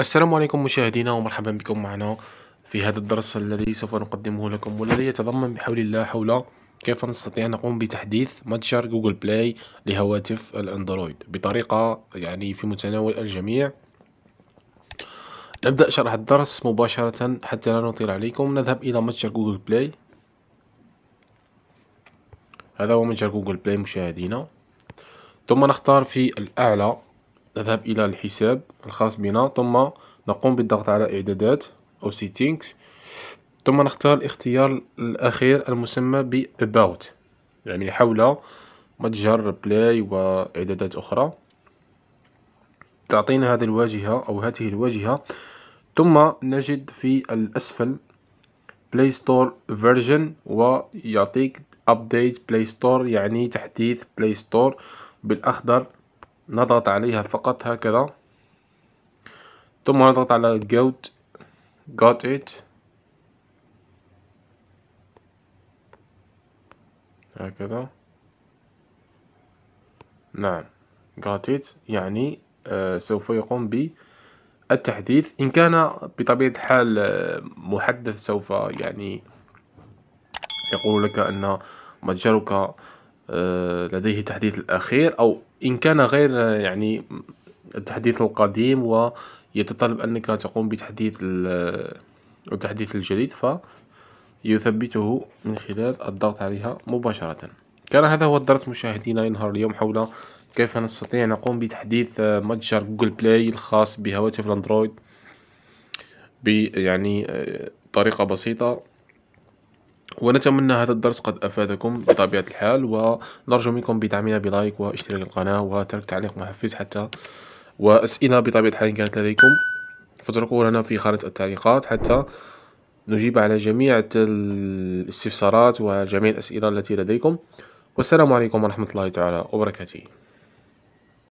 السلام عليكم مشاهدينا ومرحبا بكم معنا في هذا الدرس الذي سوف نقدمه لكم والذي يتضمن بحول الله حول كيف نستطيع أن نقوم بتحديث متجر جوجل بلاي لهواتف الأندرويد بطريقة يعني في متناول الجميع نبدأ شرح الدرس مباشرة حتى لا نطيل عليكم نذهب إلى متجر جوجل بلاي هذا هو متجر جوجل بلاي مشاهدينا ثم نختار في الأعلى نذهب إلى الحساب الخاص بنا ثم نقوم بالضغط على إعدادات أو Settings ثم نختار الاختيار الأخير المسمى ب About يعني حول متجر بلاي وإعدادات أخرى تعطينا هذه الواجهة أو هذه الواجهة ثم نجد في الأسفل بلاي ستور فيرجن ويعطيك ابديت بلاي ستور يعني تحديث بلاي ستور بالاخضر نضغط عليها فقط هكذا ثم نضغط على Got Got It هكذا نعم Got It يعني آه، سوف يقوم بالتحديث إن كان بطبيعة الحال آه، محدث سوف يعني يقول لك أن متجرك آه، لديه تحديث الأخير أو إن كان غير يعني التحديث القديم ويتطلب أنك تقوم بتحديث التحديث الجديد فيثبته من خلال الضغط عليها مباشرة كان هذا هو الدرس مشاهدينا ينهار اليوم حول كيف نستطيع نقوم بتحديث آه، متجر جوجل بلاي الخاص بهواتف الاندرويد يعني آه، طريقة بسيطة ونتمنى هذا الدرس قد أفادكم بطبيعة الحال ونرجو منكم بدعمنا بلايك واشتراك القناة وترك تعليق محفز حتى وأسئلة بطبيعة الحال كانت لديكم فاتركوا لنا في خانة التعليقات حتى نجيب على جميع الاستفسارات وجميع الأسئلة التي لديكم والسلام عليكم ورحمة الله تعالى وبركاته